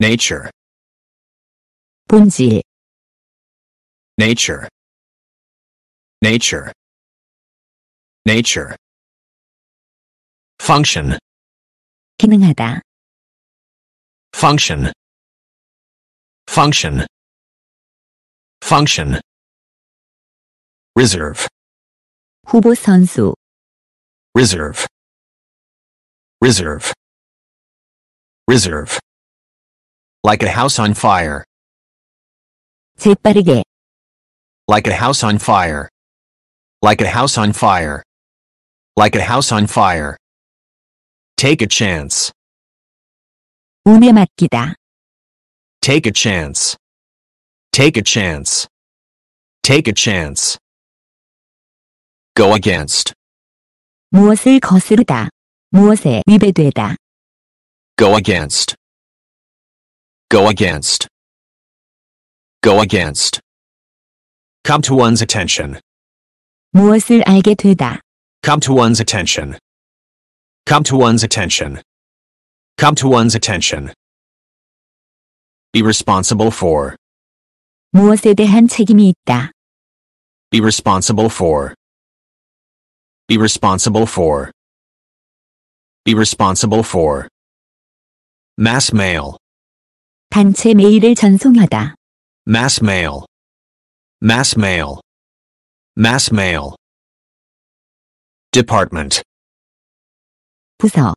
nature 본질 nature nature nature function 기능하다 function function function reserve 후보 선수 reserve reserve reserve like a house on fire. 재빠르게. Like a house on fire. Like a house on fire. Like a house on fire. Take a chance. 운에 맡기다. Take a chance. Take a chance. Take a chance. Go against. 무엇을 거스르다. 무엇에 위배되다. Go against go against go against come to one's attention 무엇을 알게 되다 come to one's attention come to one's attention come to one's attention be responsible for 무엇에 대한 책임이 있다 be responsible for be responsible for be responsible for mass mail 단체 메일을 전송하다. mass mail, mass mail, mass mail. department, 부서,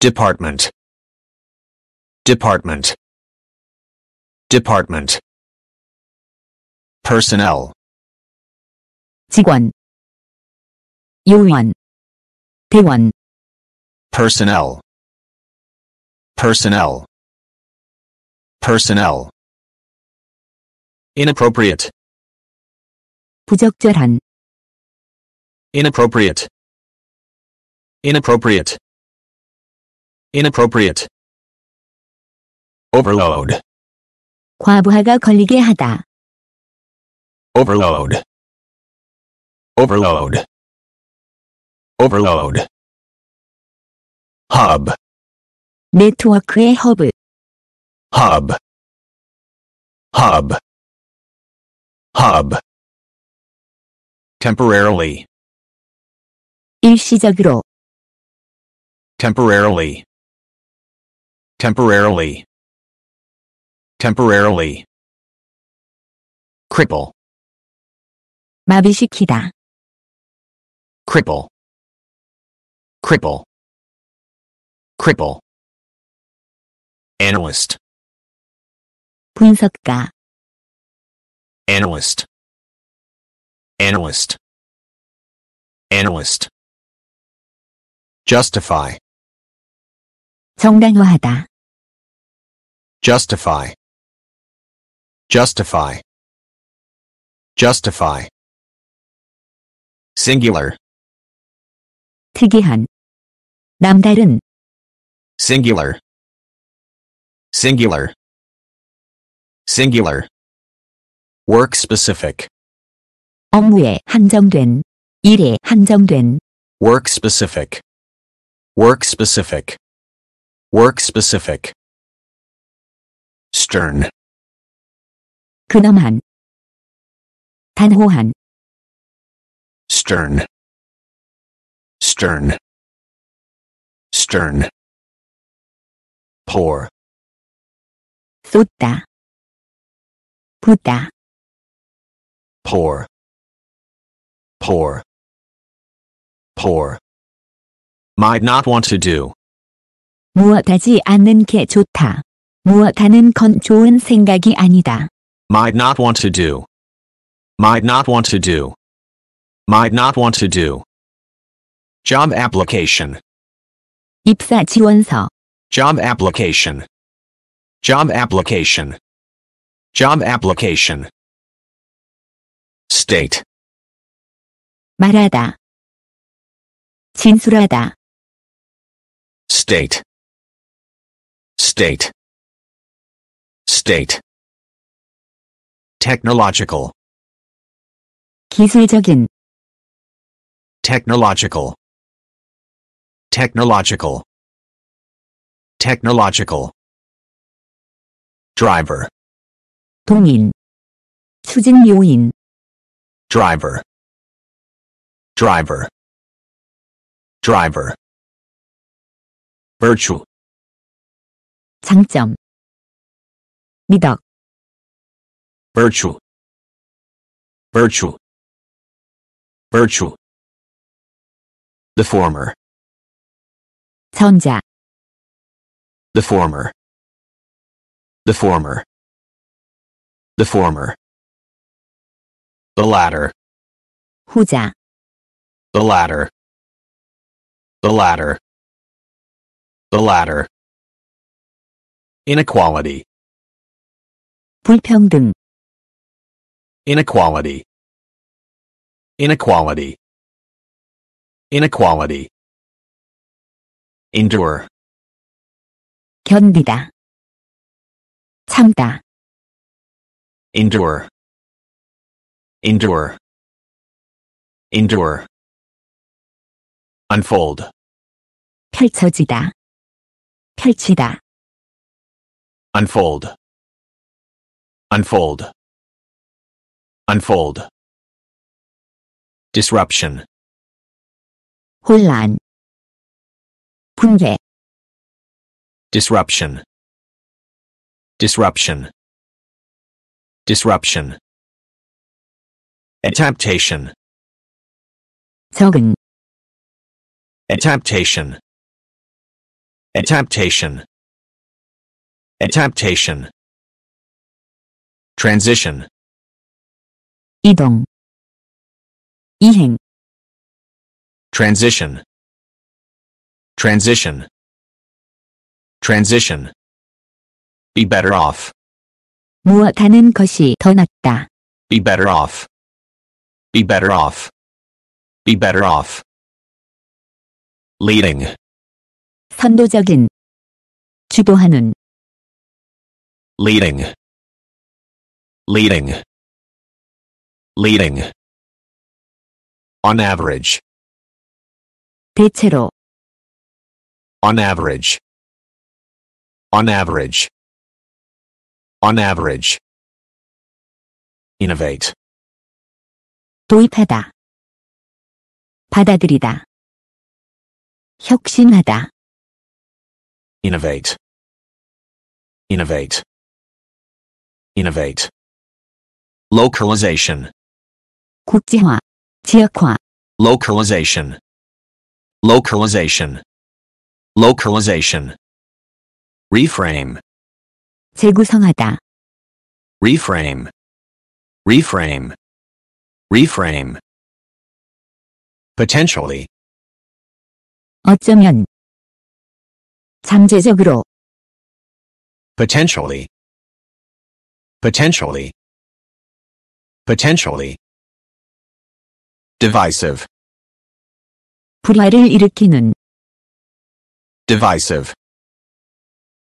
department, department, department. personnel, 직원, 요원, 대원, personnel, personnel personnel inappropriate 부적절한 inappropriate inappropriate inappropriate overload 과부하가 걸리게 하다 overload overload overload hub 네트워크의 허브 hub hub hub temporarily 일시적으로 temporarily temporarily temporarily cripple 마비시키다 cripple cripple cripple analyst 분석가 analyst analyst analyst justify 정당화하다 justify justify justify singular 특이한 남다른 singular singular singular work specific 업무에 한정된 일에 한정된 work specific work specific work specific stern 근엄한 단호한 stern stern stern poor 쏟다 보다 poor poor poor might not want to do 무엇하지 않는 게 좋다. 무엇하는 건 좋은 생각이 아니다. might not want to do might not want to do might not want to do job application 입사 지원서 job application job application Job application. State. 말하다. 진술하다. State. State. State. Technological. 기술적인. Technological. Technological. Technological. Driver. 동인 추진 요인 driver driver driver virtue 장점 미덕 virtue virtue virtue the former 전자 the former the former The former. The latter. 후자. The latter. The latter. The latter. Inequality. 불평등. Inequality. Inequality. Inequality. Endure. 견디다. 참다 endure endure endure unfold 펼쳐지다 펼치다 unfold unfold unfold disruption 혼란 붕괴 disruption disruption disruption adaptation 적응 adaptation adaptation adaptation transition 이동 이행 transition transition transition be better off 무엇하는 것이 더 낫다. Be better off. Be better off. Be better off. Leading. 선도적인. 주도하는. Leading. Leading. Leading. On average. 대체로. On average. On average. on average, innovate, 도입하다, 받아들이다, 혁신하다, innovate, innovate, innovate, localization, 국제화, 지역화, localization, localization, localization, reframe, 재구성하다. reframe, reframe, reframe. potentially. 어쩌면 잠재적으로 potentially, potentially, potentially. divisive. 불화를 일으키는 divisive,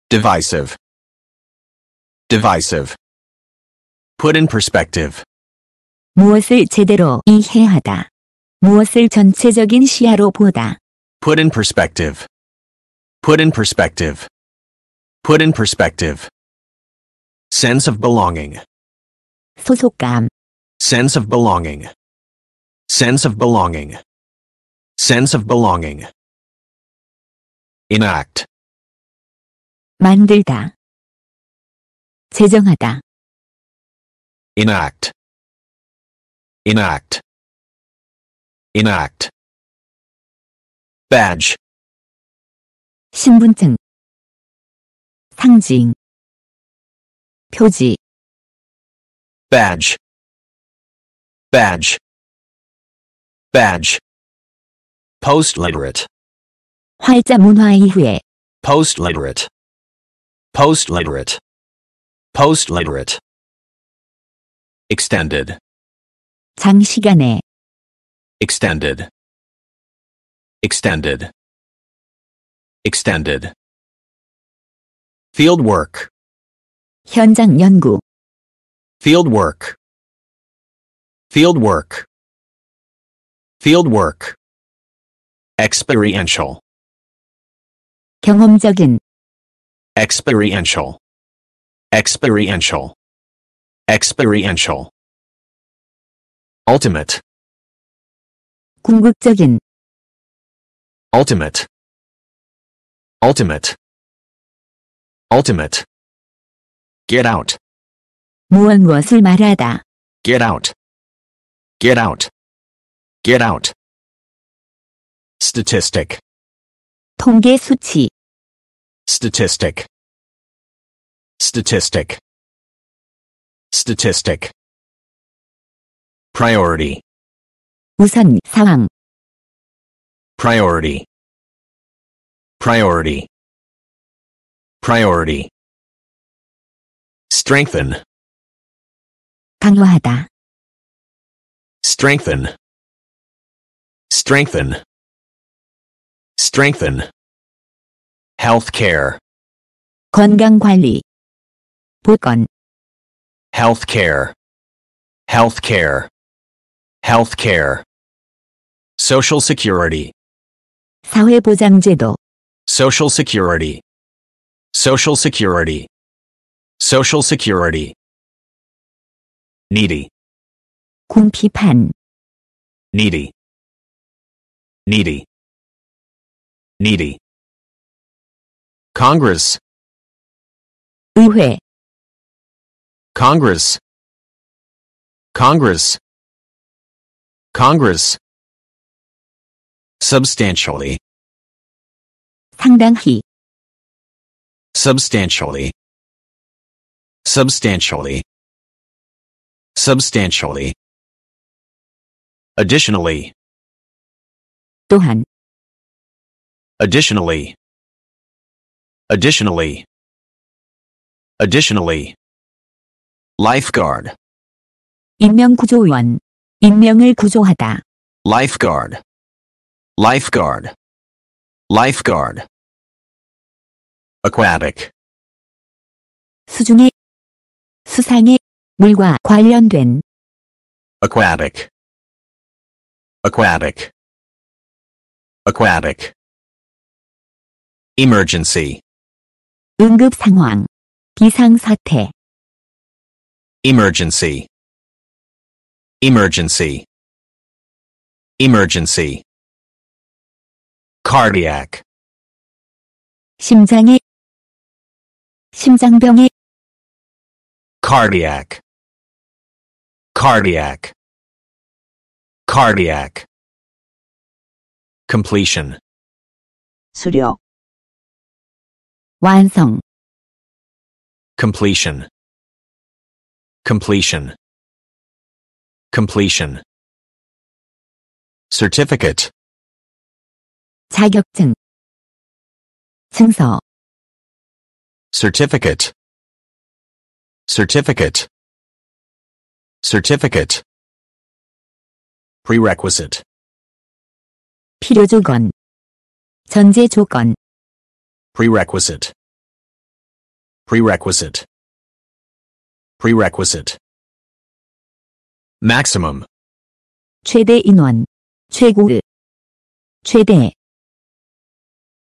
divisive. divisive. put in perspective. 무엇을 제대로 이해하다. 무엇을 전체적인 시야로 보다. put in perspective. put in perspective. put in perspective. sense of belonging. 소속감. sense of belonging. sense of belonging. sense of belonging. enact. 만들다. 제정하다. enact enact enact badge 신분증 상징 표지 badge badge badge post literate 활자 문화 이후에 post literate post literate Post-literate. Extended. 장시간에. Extended. Extended. Extended. Field work. 현장 연구. Field work. Field work. Field work. Experiential. 경험적인. Experiential. Experiential. Experiential. Ultimate. 궁극적인. Ultimate. Ultimate. Ultimate. Get out. 무언 무엇을 말하다. Get out. Get out. Get out. Statistic. 통계 수치. Statistic statistic statistic priority 우선 상황 priority priority priority strengthen 강화하다 strengthen strengthen strengthen healthcare 건강 관리 Pukan. Healthcare. Healthcare. Healthcare. Social Security. 사회보장제도. Social Security. Social Security. Social Security. Needy. 궁핍한. Needy. Needy. Needy. Congress. 의회 congress congress congress substantially 상당히 substantially substantially substantially additionally 또한 additionally additionally additionally lifeguard 인명구조원 인명을 구조하다 lifeguard lifeguard lifeguard aquatic 수중에 수상에 물과 관련된 aquatic aquatic aquatic emergency 응급 상황 비상 사태 emergency emergency emergency cardiac 심장의 심장병의 cardiac cardiac cardiac completion 수료 완성 completion completion completion certificate 자격증 증서 certificate certificate certificate prerequisite 필요 조건 전제 조건 prerequisite prerequisite Prerequisite maximum 최대 인원 최고. 최대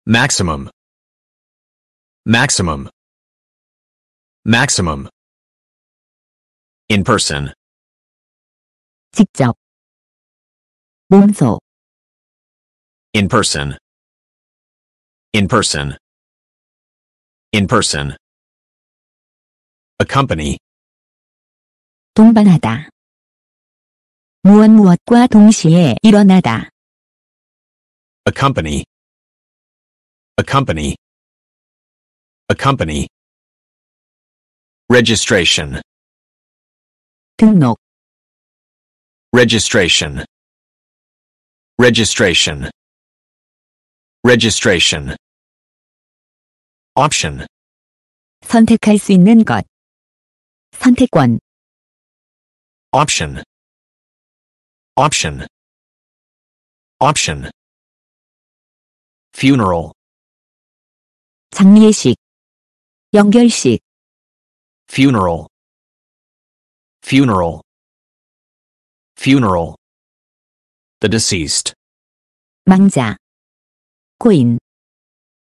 maximum maximum maximum in person 직접 몸소 in person in person in person accompany 동반하다. 무엇 무엇과 동시에 일어나다. accompany accompany accompany registration 등록 registration registration registration option 선택할 수 있는 것 선택권 option option option funeral 장례식 연결식 funeral funeral funeral the deceased 망자 고인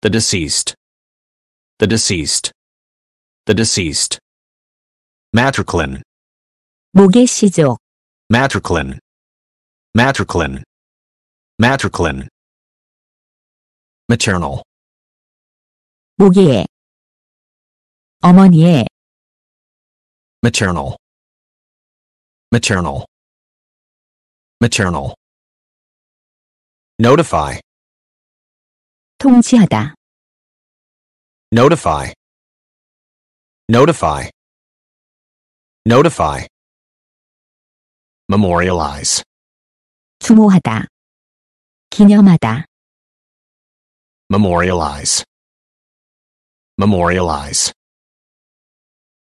the deceased the deceased the deceased matriclin 모계시족 matriclin matriclin matriclin maternal 모기의 어머니의 maternal maternal maternal notify 통지하다 notify notify notify memorialize 추모하다 기념하다 memorialize memorialize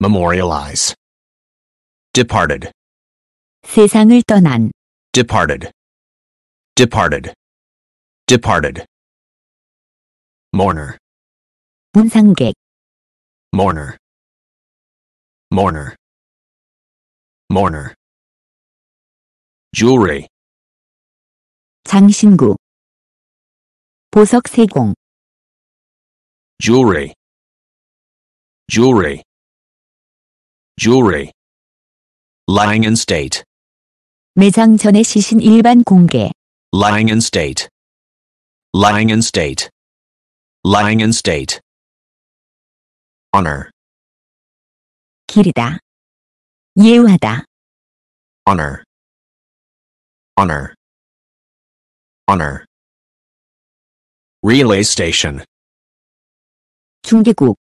memorialize departed 세상을 떠난 departed departed departed mourner 문상객 mourner mourner mourner jewelry. 장신구 보석 세공 jewelry jewelry jewelry lying in state 매장 전에 시신 일반 공개 lying in state lying in state lying in state honor 기르다 예우하다 honor Honor. Honor. Relay station. 중계국.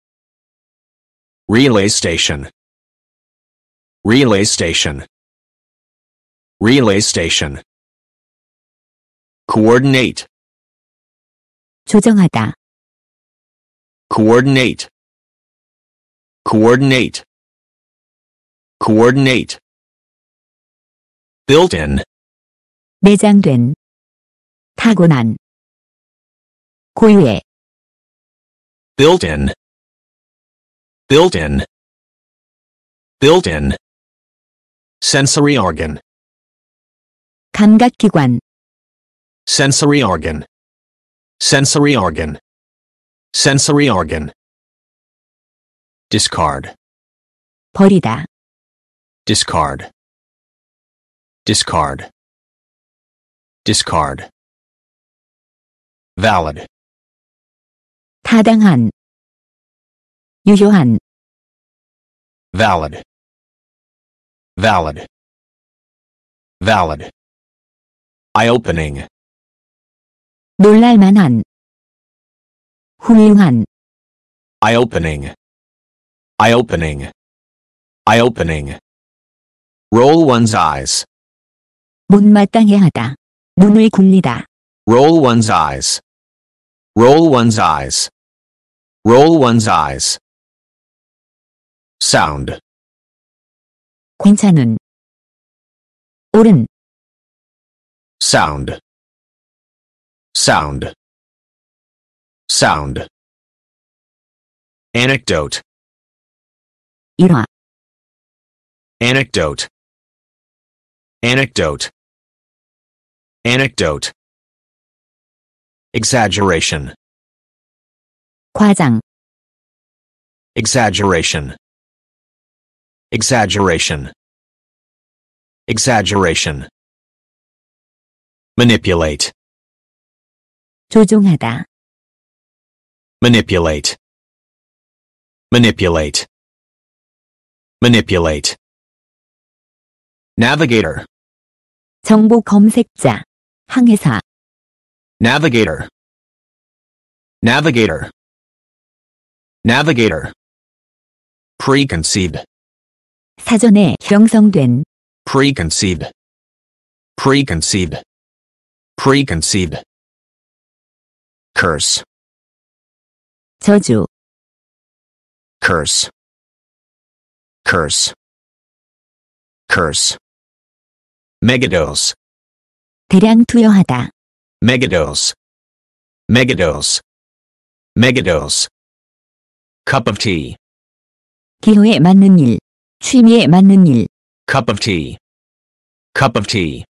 Relay station. Relay station. Relay station. Coordinate. 조정하다. Coordinate. Coordinate. Coordinate. Built-in. 내장된 타고난 고유의 built-in built-in built-in sensory organ 감각기관 sensory organ sensory organ sensory organ discard 버리다 discard discard discard valid 타당한 유효한 valid valid valid eye opening 놀랄 만한 훌륭한 eye opening eye opening eye opening roll one's eyes 못마땅해하다. 굽니다. Roll one's eyes. Roll one's eyes. Roll one's eyes. Sound. 괜찮은. 옳은. Sound. Sound. Sound. Anecdote. 일화. Anecdote. Anecdote anecdote exaggeration 과장 exaggeration exaggeration exaggeration manipulate 조종하다 manipulate manipulate manipulate navigator 정보 검색자 항해사 navigator navigator navigator preconceived 사전에 형성된 preconceived preconceived preconceived curse 저주 curse curse curse megados 대량 투여하다. megadose, megadose, megadose. cup of tea. 기호에 맞는 일, 취미에 맞는 일. cup of tea, cup of tea,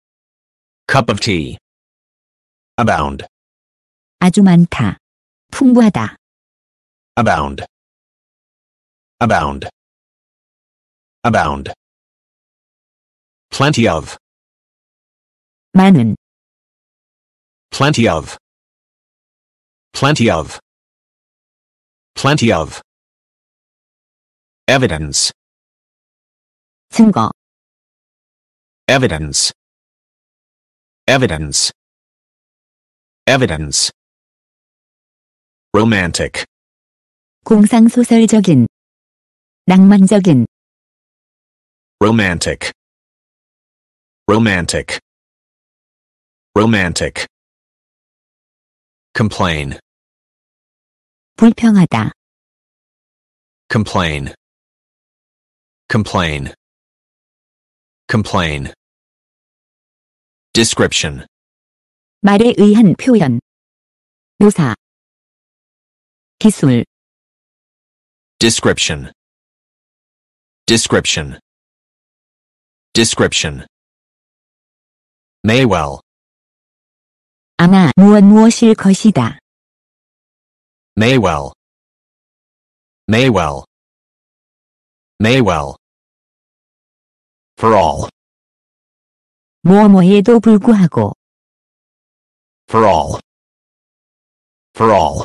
cup of tea. abound. 아주 많다. 풍부하다. abound, abound, abound. plenty of. Manon. Plenty of. Plenty of. Plenty of. Evidence. 증거. Evidence. Evidence. Evidence. Romantic. 공상소설적인. 낭만적인. Romantic. Romantic romantic complain 불평하다 complain complain complain description 말에 의한 표현 묘사 기술 description description description may well 아마 무엇 무엇일 것이다. may well may well may well for all 뭐뭐에도 불구하고 for all for all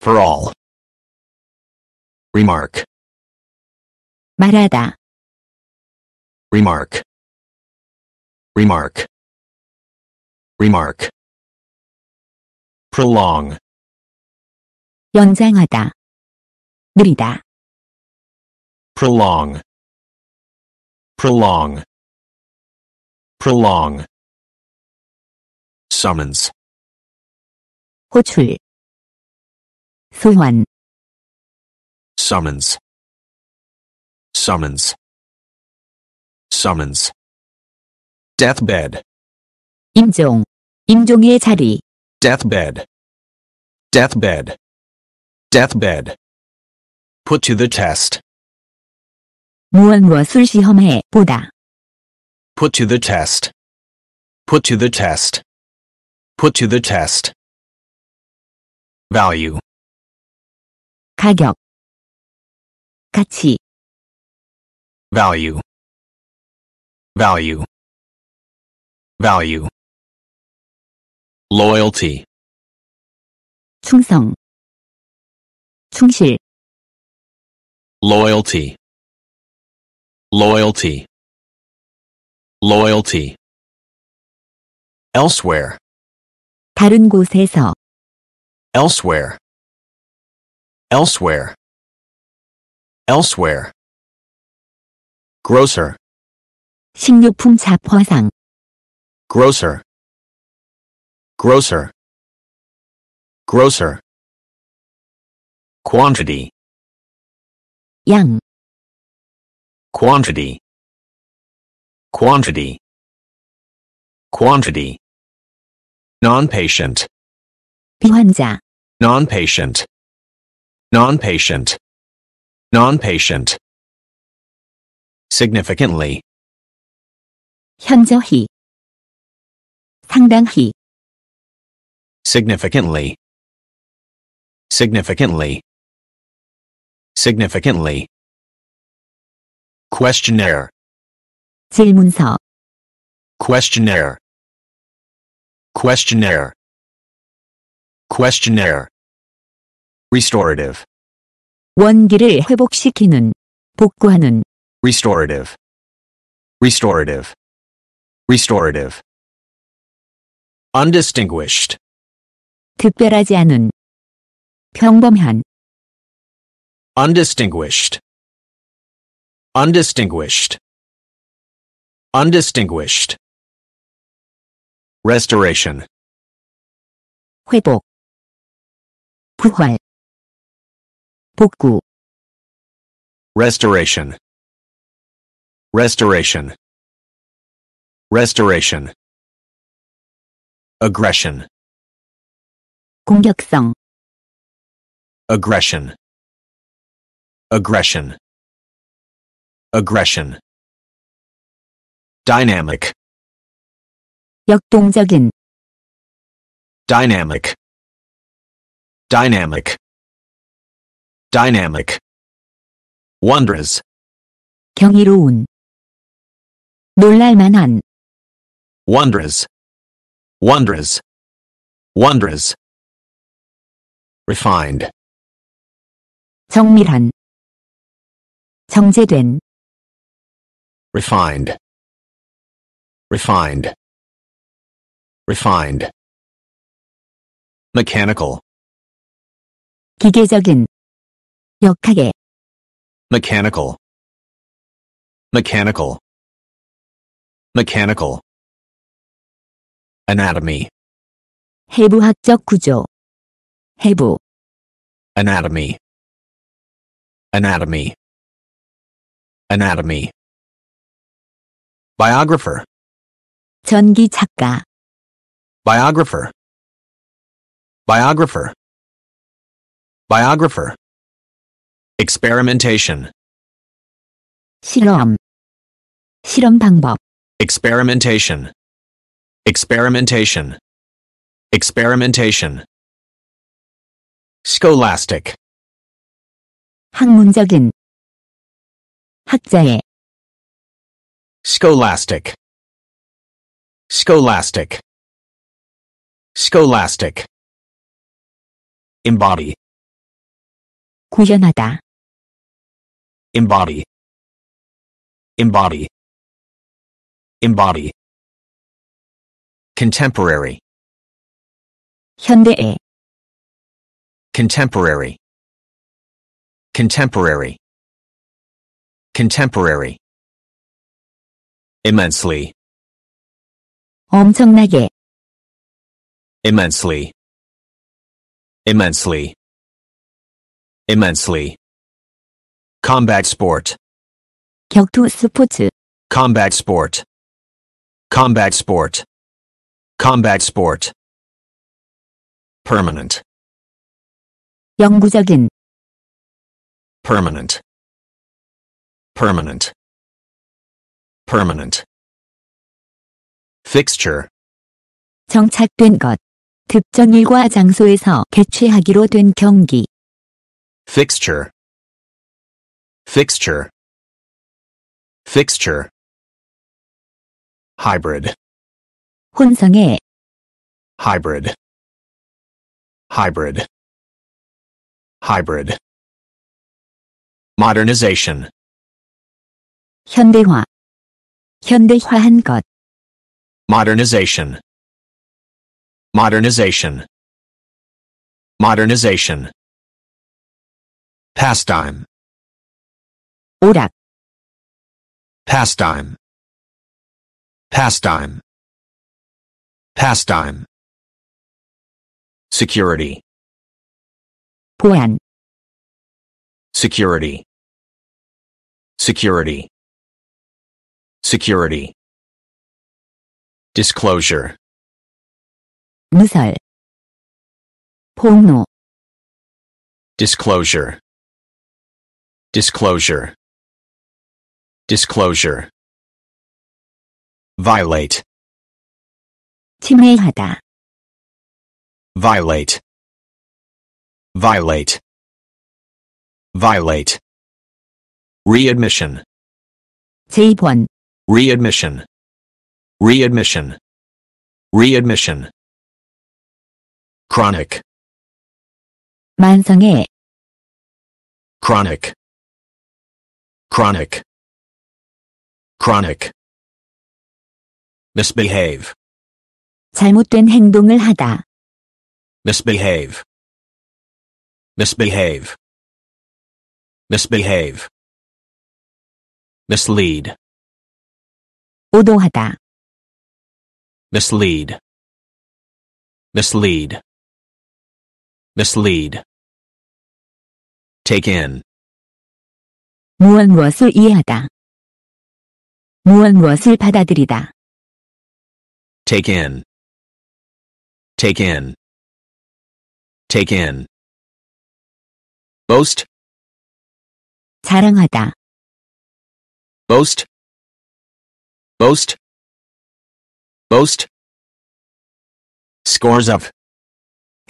for all remark 말하다 remark remark remark prolong 연장하다 느리다 prolong prolong prolong summons 호출 소환 summons summons summons deathbed 임종 임종의 자리 deathbed, deathbed, deathbed. Put to the test, 무언 무엇을 시험해 보다 put to the test, put to the test, put to the test. Value, 가격 가치 value, value, value loyalty 충성 충실 loyalty loyalty loyalty elsewhere 다른 곳에서 elsewhere elsewhere elsewhere grocer 식료품 잡화상 grocer grocer grocer quantity Young. quantity quantity quantity non-patient non non-patient non-patient non-patient significantly 현저히 상당히 significantly significantly significantly questionnaire 질문서 questionnaire questionnaire questionnaire restorative 원기를 회복시키는 복구하는 restorative restorative restorative undistinguished 특별하지 않은 평범한 undistinguished undistinguished undistinguished restoration 회복 부활 복구 restoration restoration restoration aggression 공격성 aggression aggression aggression dynamic 역동적인 dynamic dynamic dynamic wondrous 경이로운 놀랄만한 wondrous wondrous wondrous refined 정밀한 정제된 refined refined refined mechanical 기계적인 역하게 mechanical mechanical mechanical anatomy 해부학적 구조 Hey boo. Anatomy. Anatomy. Anatomy. Biographer. 전기 작가. Biographer. Biographer. Biographer. Experimentation. 실험. 실험 방법. Experimentation. Experimentation. Experimentation scholastic 학문적인 학자의 scholastic scholastic scholastic embody 구현하다 embody embody embody contemporary 현대의 Contemporary. Contemporary. Contemporary. Immensely. 엄청나게. Immensely. Immensely. Immensely. Combat sport. 격투 스포츠. Combat sport. Combat sport. Combat sport. Permanent. 영구적인 permanent permanent permanent fixture 정착된 것 특정일과 장소에서 개최하기로 된 경기 fixture fixture fixture hybrid 혼성의 hybrid hybrid hybrid modernization 현대화 현대화한 것 modernization modernization modernization pastime 오락 pastime pastime pastime security Puan. Security. Security. Security. Disclosure. 누설. 폭로. Disclosure. Disclosure. Disclosure. Violate. 침해하다. Violate violate violate readmission 재입원 readmission readmission readmission chronic 만성의 chronic chronic chronic misbehave 잘못된 행동을 하다 misbehave misbehave misbehave mislead 오도하다 mislead mislead mislead take in 무언 무엇을 이해하다 무언 무엇을 받아들이다 take in take in take in boast 자랑하다 boast boast boast scores of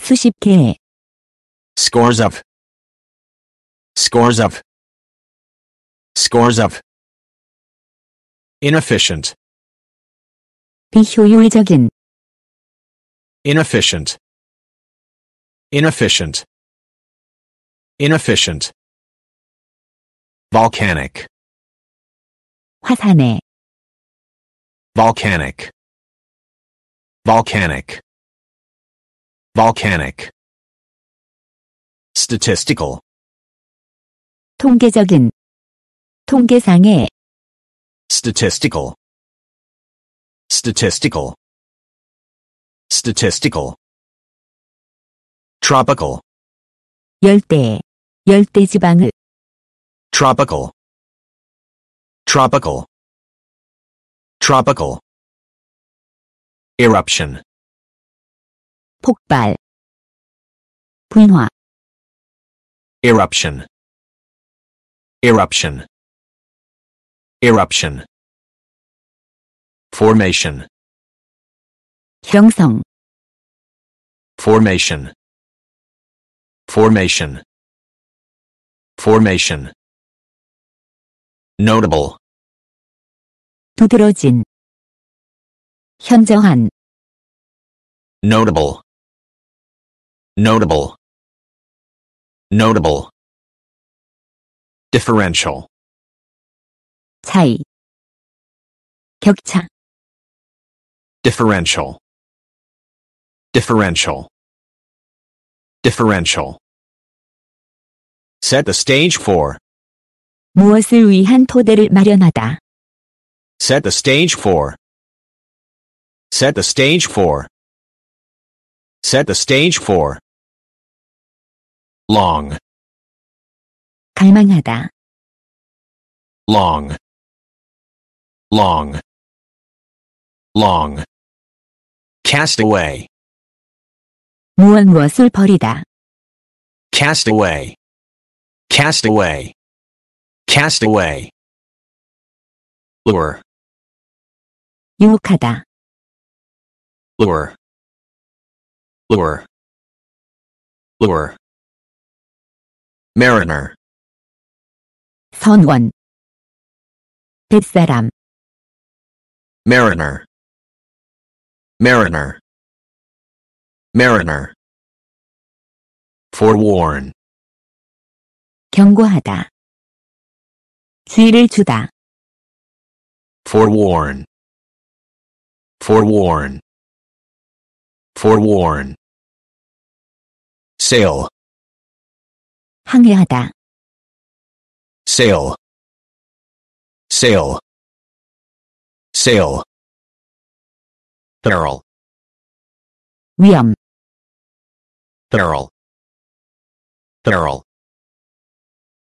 수십 개 scores of scores of scores of inefficient 비효율적인 inefficient inefficient inefficient volcanic 화산에 volcanic volcanic volcanic statistical 통계적인 통계상의 statistical statistical statistical tropical 열대 열대지방을 tropical tropical tropical eruption 폭발 분화 eruption eruption eruption formation 형성 formation formation formation notable 두드러진 현저한 notable notable notable differential 차이 격차 differential differential differential Set the stage for. 무엇을 위한 토대를 마련하다. Set the stage for. Set the stage for. Set the stage for. Long. 갈망하다. Long. Long. Long. Cast away. 무언 무엇을 버리다. Cast away. Cast away. Cast away. Lure. 유혹하다. Lure. Lure. Lure. Mariner. 선원. 뱃사람. Mariner. Mariner. Mariner. Forewarn. 경고하다. 주의를 주다. forewarn forewarn forewarn sail 항해하다. sail sail sail peril 위험 peril peril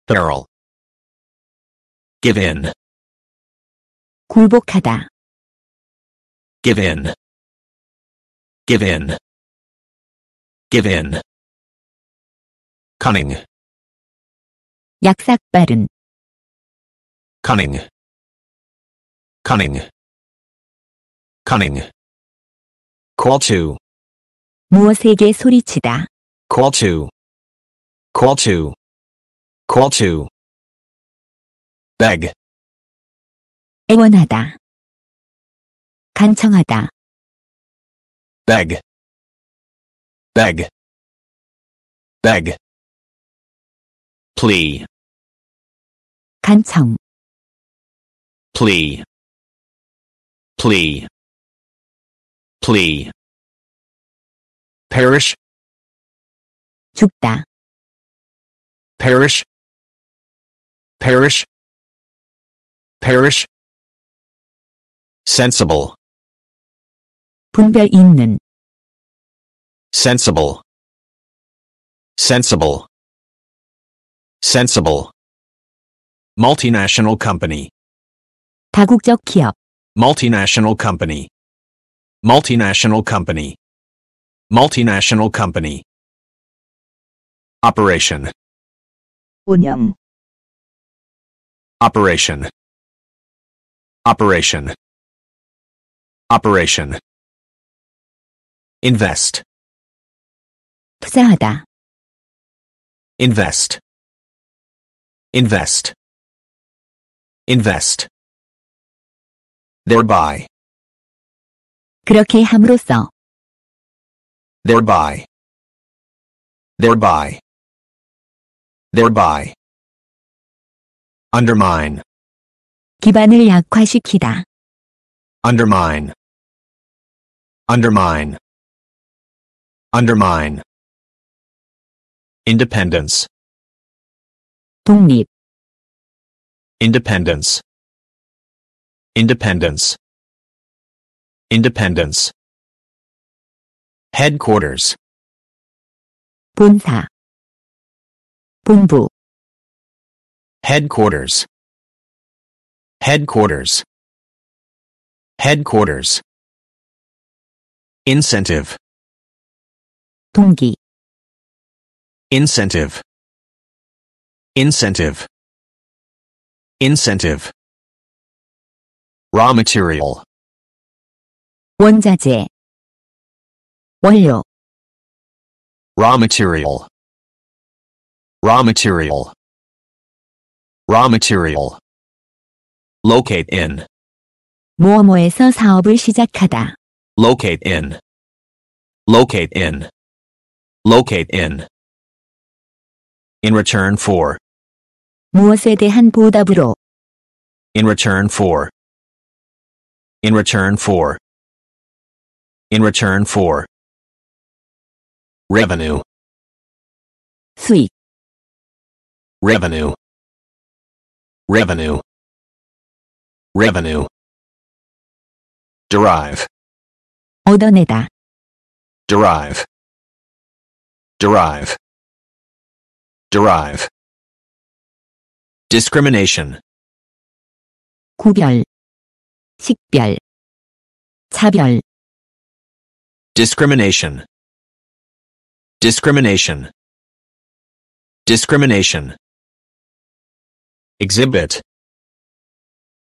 Barrel. give in 굴복하다 give in give in give in cunning 약삭빠른. cunning cunning cunning call to 무엇에게 소리치다 call to call to call to beg 애원하다 간청하다 beg beg beg plea 간청 plea plea plea perish 죽다 perish parish parish sensible 분별 있는 sensible sensible sensible multinational company 다국적 기업 multinational company multinational company multinational company operation 운영 Operation Operation Operation Invest 투자하다 Invest Invest Invest Thereby 그렇게 함으로써 Thereby Thereby Thereby undermine 기반을 약화시키다 undermine undermine undermine independence 독립 independence independence independence headquarters 본사 본부 headquarters headquarters headquarters incentive 동기 incentive incentive incentive raw material 원자재 원료 raw material raw material Raw material. Locate in. 모뭐에서 사업을 시작하다. Locate in. Locate in. Locate in. In return for. 무엇에 대한 보답으로. In return for. In return for. In return for. Revenue. 수익. Revenue revenue revenue derive 얻어내다 derive derive derive discrimination 구별 식별 차별 discrimination discrimination discrimination exhibit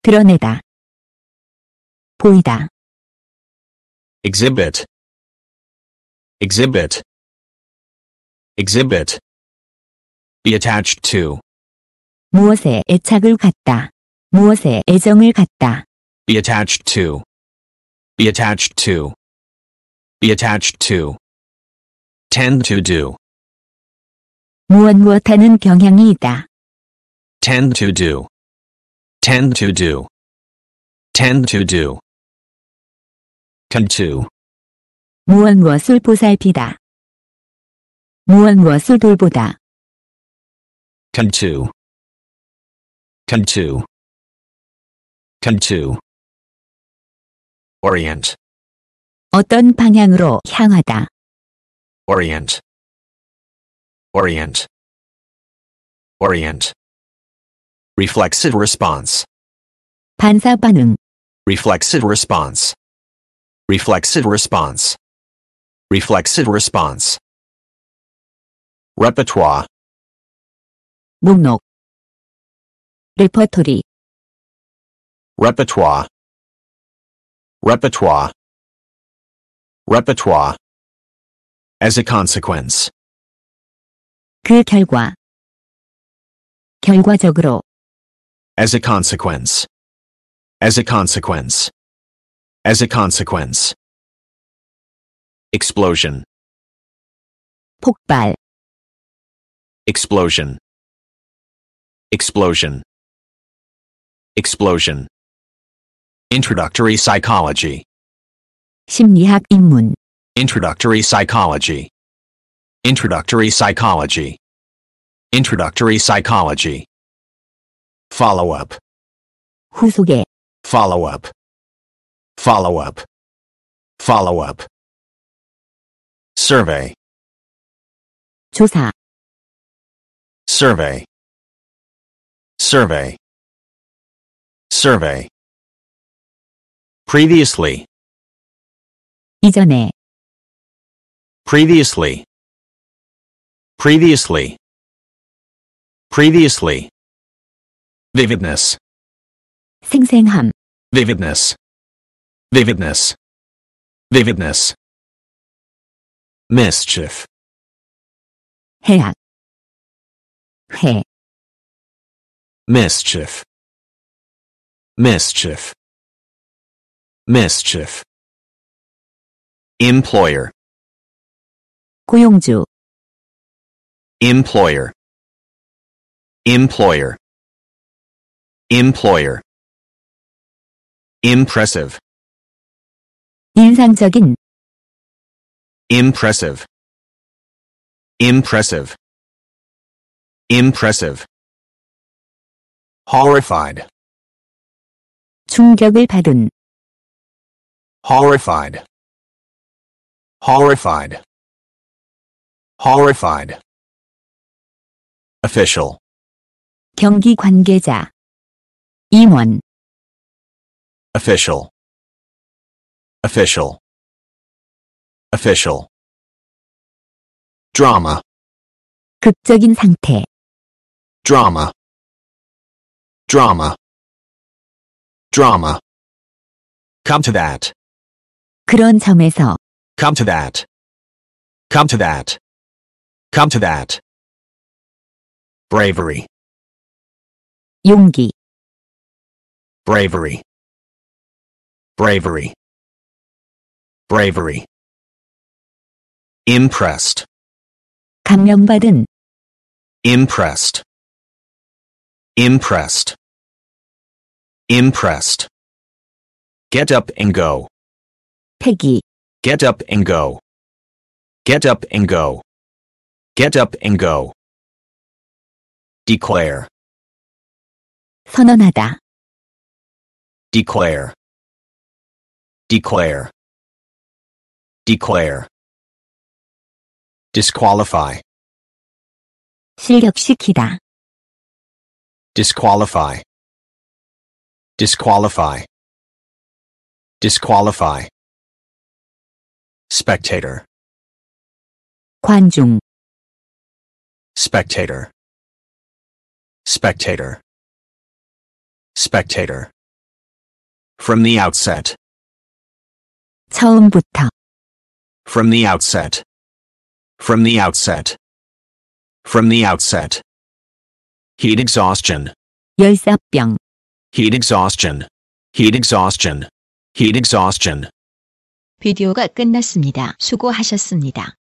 드러내다 보이다 exhibit exhibit exhibit be attached to 무엇에 애착을 갖다 무엇에 애정을 갖다 be attached to be attached to be attached to tend to do 무엇 무엇하는 경향이 있다 tend to do tend to do tend to do Can to 무언 무엇을 보살피다 무언 무엇을 돌보다 Can to Can to Can to orient 어떤 방향으로 향하다 orient orient orient reflexive response 반사 반응 reflexive response reflexive response reflexive response repertoire 목록 레퍼토리 repertoire repertoire repertoire as a consequence 그 결과 결과적으로 as a consequence. As a consequence. As a consequence. Explosion. 폭발. Explosion. Explosion. Explosion. Introductory psychology. 심리학 입문. Introductory psychology. Introductory psychology. Introductory psychology follow-up 후속에 follow-up follow-up follow-up survey 조사 survey survey survey previously 이전에 previously previously previously vividness Thing thing Vividness. Vividness. Vividness. Mischief. 해악. 해. Mischief. Mischief. Mischief. Employer. 고용주. Employer. Employer employer impressive 인상적인 impressive impressive impressive horrified 충격을 받은 horrified horrified horrified official 경기 관계자 E1 official official official drama 극적인 상태 drama drama drama come to that 그런 점에서 come to that come to that come to that bravery 용기 bravery bravery bravery impressed 감명받은 impressed impressed impressed get up and go Peggy. get up and go get up and go get up and go declare 선언하다 declare declare declare disqualify 실격시키다 disqualify disqualify disqualify spectator 관중 spectator spectator spectator from the outset. 처음부터. From the outset. From the outset. From the outset. Heat exhaustion. 열사병. Heat exhaustion. Heat exhaustion. Heat exhaustion. 비디오가 끝났습니다. 수고하셨습니다.